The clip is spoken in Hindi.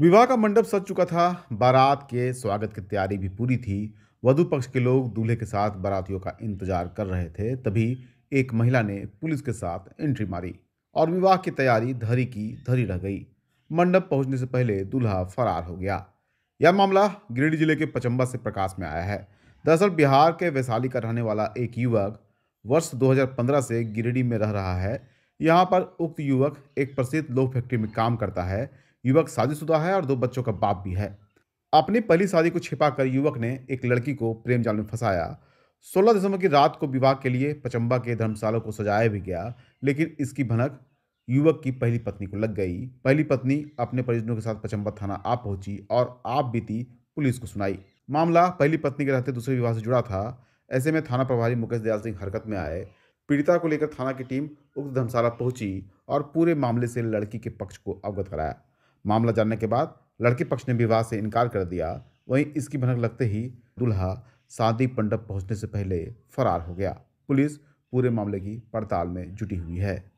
विवाह का मंडप सज चुका था बारात के स्वागत की तैयारी भी पूरी थी वधु पक्ष के लोग दूल्हे के साथ बारातियों का इंतजार कर रहे थे तभी एक महिला ने पुलिस के साथ एंट्री मारी और विवाह की तैयारी धरी की धरी रह गई मंडप पहुंचने से पहले दूल्हा फरार हो गया यह मामला गिरिडीह जिले के पचम्बा से प्रकाश में आया है दरअसल बिहार के वैशाली का रहने वाला एक युवक वर्ष 2015 से गिरिडीह में रह रहा है यहाँ पर उक्त युवक एक प्रसिद्ध लोह फैक्ट्री में काम करता है युवक शादीशुदा है और दो बच्चों का बाप भी है अपनी पहली शादी को छिपाकर युवक ने एक लड़की को प्रेम जाल में फंसाया 16 दिसंबर की रात को विवाह के लिए पचम्बा के धर्मशाला को सजाया भी गया लेकिन इसकी भनक युवक की पहली पत्नी को लग गई पहली पत्नी अपने परिजनों के साथ पचंबा थाना आ पहुंची और आप बीती पुलिस को सुनाई मामला पहली पत्नी के रहते दूसरे विवाह से जुड़ा था ऐसे में थाना प्रभारी मुकेश दयाल सिंह हरकत में आए पीड़िता को लेकर थाना की टीम उक्त धर्मशाला पहुंची और पूरे मामले से लड़की के पक्ष को अवगत कराया मामला जानने के बाद लड़के पक्ष ने विवाह से इनकार कर दिया वहीं इसकी भनक लगते ही दुल्हा शादी पंडप पहुंचने से पहले फरार हो गया पुलिस पूरे मामले की पड़ताल में जुटी हुई है